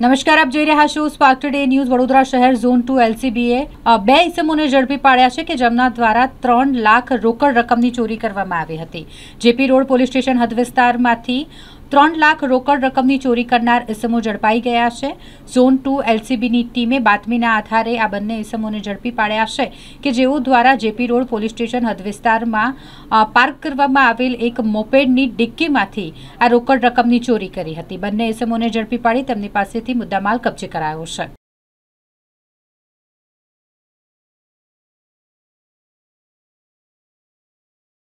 નમસ્કાર આપ જોઈ રહ્યા છો સ્પાર્ક ટુડે ન્યૂઝ વડોદરા શહેર ઝોન ટુ એલસીબીએ બે ઇસમોને ઝડપી પાડ્યા છે કે જેમના દ્વારા ત્રણ લાખ રોકડ રકમની ચોરી કરવામાં આવી હતી જેપી રોડ પોલીસ સ્ટેશન હદ વિસ્તારમાંથી ત્રણ લાખ રોકડ રકમની ચોરી કરનાર ઇસમો ઝડપાઈ ગયા છે ઝોન ટુ એલસીબીની ટીમે બાતમીના આધારે આ બંને ઇસમોને ઝડપી પાડ્યા છે કે જેઓ દ્વારા જેપી રોડ પોલીસ સ્ટેશન હદ વિસ્તારમાં પાર્ક કરવામાં આવેલ એક મોપેડની ડિક્કીમાંથી આ રોકડ રકમની ચોરી કરી હતી બંને ઇસમોને ઝડપી પાડી તેમની પાસેથી મુદ્દામાલ કબજે કરાયો છે